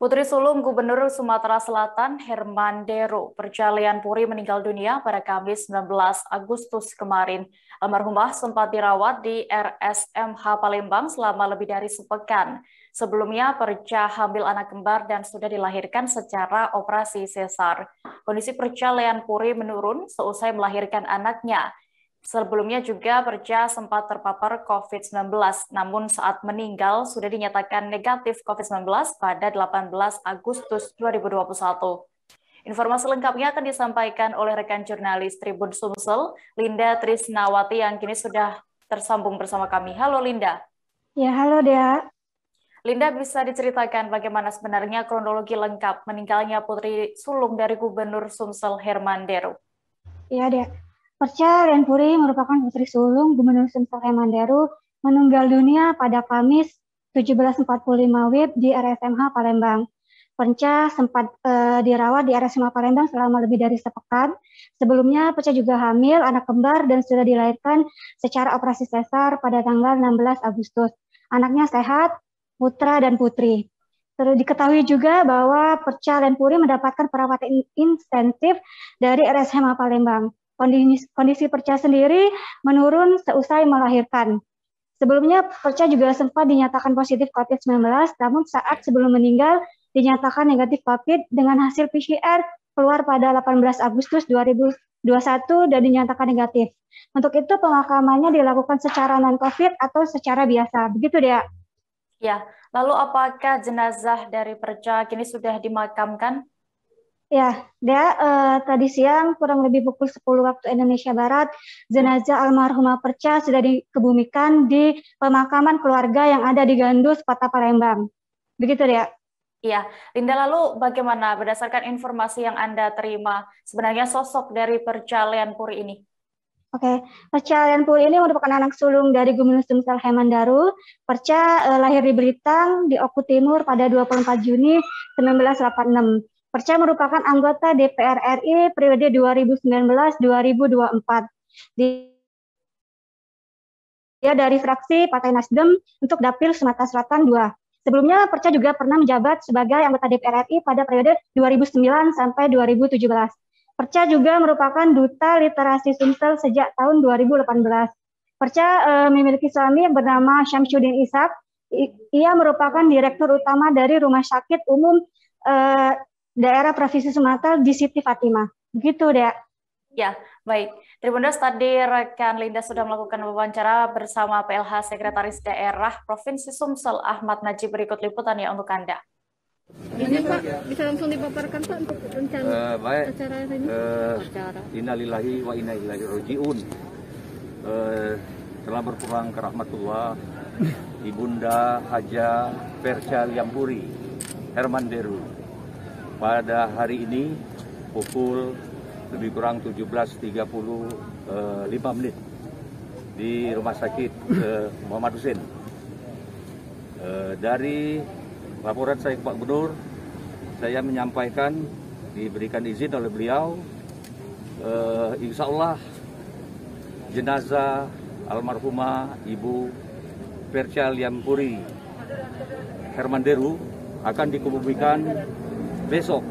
Putri Sulung Gubernur Sumatera Selatan Herman Dero Perjalian Puri meninggal dunia pada Kamis 19 Agustus kemarin. Almarhumah sempat dirawat di RSMH Palembang selama lebih dari sepekan. Sebelumnya Perca hamil anak kembar dan sudah dilahirkan secara operasi sesar. Kondisi Perja Puri menurun seusai melahirkan anaknya Sebelumnya juga Perja sempat terpapar COVID-19, namun saat meninggal sudah dinyatakan negatif COVID-19 pada 18 Agustus 2021. Informasi lengkapnya akan disampaikan oleh rekan jurnalis Tribun Sumsel, Linda Trisnawati yang kini sudah tersambung bersama kami. Halo Linda. Ya, halo Dea. Linda bisa diceritakan bagaimana sebenarnya kronologi lengkap meninggalnya Putri Sulung dari Gubernur Sumsel Herman Deru? Iya, Dea. Perca Renpuri merupakan putri sulung Gubernur Sumsel Mandaru menunggal dunia pada Kamis 1745 WIB di RSMH Palembang. Perca sempat e, dirawat di RSMH Palembang selama lebih dari sepekan. Sebelumnya Perca juga hamil, anak kembar, dan sudah dilahirkan secara operasi sesar pada tanggal 16 Agustus. Anaknya sehat, putra dan putri. Terus diketahui juga bahwa Perca Renpuri mendapatkan perawatan insentif dari RSMH Palembang. Kondisi, kondisi Perca sendiri menurun seusai melahirkan. Sebelumnya Perca juga sempat dinyatakan positif COVID-19, namun saat iya. sebelum meninggal dinyatakan negatif COVID dengan hasil PCR keluar pada 18 Agustus 2021 dan dinyatakan negatif. Untuk itu pemakamannya dilakukan secara non-COVID atau secara biasa. Begitu dia. Ya, lalu apakah jenazah dari Perca kini sudah dimakamkan? Ya, dia uh, tadi siang kurang lebih pukul 10 waktu Indonesia Barat, jenazah almarhumah Perca sudah dikebumikan di pemakaman keluarga yang ada di Gandus, Kota Palembang. Begitu ya? Iya, Linda lalu bagaimana berdasarkan informasi yang Anda terima, sebenarnya sosok dari Perca Puri ini? Oke, okay. Perca ini merupakan anak sulung dari Gubernur Sumsel Hemandaru. Perca uh, lahir di Belitang, di Oku Timur pada 24 Juni 1986. Perca merupakan anggota DPR RI periode 2019-2024. ya dari fraksi Partai Nasdem untuk Dapil Sumatera Selatan 2. Sebelumnya Perca juga pernah menjabat sebagai anggota DPR RI pada periode 2009 sampai 2017. Perca juga merupakan duta literasi Sumsel sejak tahun 2018. Perca e, memiliki suami yang bernama Syamsuddin Isak. ia merupakan direktur utama dari Rumah Sakit Umum e, daerah Provinsi Sumatera di Siti Fatimah. Begitu, dek? Ya, baik. Tribuners, tadi rekan Linda sudah melakukan wawancara bersama PLH Sekretaris Daerah Provinsi Sumsel Ahmad Najib. Berikut liputannya untuk Anda. Ini Pak, bisa langsung dipaparkan Pak untuk rencana uh, baik. acara ini? Uh, acara. Innalillahi wa inna ilaihi roji'un. Uh, eh, telah berpulang ke rahmatullah Ibunda Haja Perca Yamburi Herman Deru pada hari ini pukul lebih kurang 17.35 eh, menit di Rumah Sakit eh, Muhammad Hussein. Eh, dari laporan saya ke Pak Gubernur, saya menyampaikan diberikan izin oleh beliau, eh, insya Allah jenazah almarhumah Ibu Percal Yampuri Hermanderu akan dikuburkan besok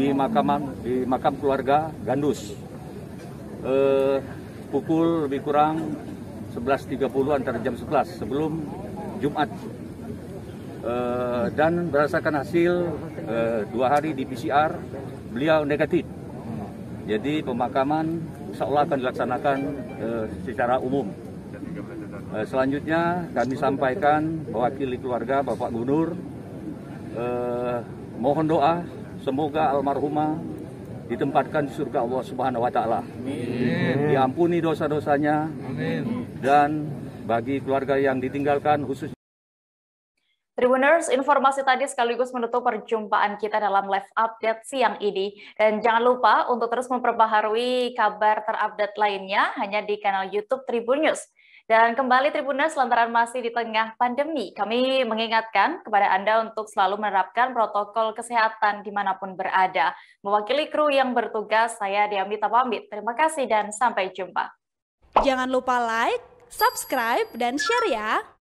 di makam di makam keluarga Gandus eh, pukul lebih kurang 11.30 antara jam 11 sebelum Jumat eh, dan berdasarkan hasil eh, dua hari di PCR beliau negatif jadi pemakaman seolah akan dilaksanakan eh, secara umum eh, selanjutnya kami sampaikan mewakili keluarga Bapak Gunur eh, Mohon doa semoga almarhumah ditempatkan di surga Allah Subhanahu wa taala. Diampuni dosa-dosanya. Amin. Dan bagi keluarga yang ditinggalkan khusus Tribuners, informasi tadi sekaligus menutup perjumpaan kita dalam live update siang ini. Dan jangan lupa untuk terus memperbaharui kabar terupdate lainnya hanya di kanal YouTube Tribun News. Dan kembali Tribunnews lantaran masih di tengah pandemi, kami mengingatkan kepada Anda untuk selalu menerapkan protokol kesehatan dimanapun berada. Mewakili kru yang bertugas, saya Diamita pamit. Terima kasih dan sampai jumpa. Jangan lupa like, subscribe, dan share ya.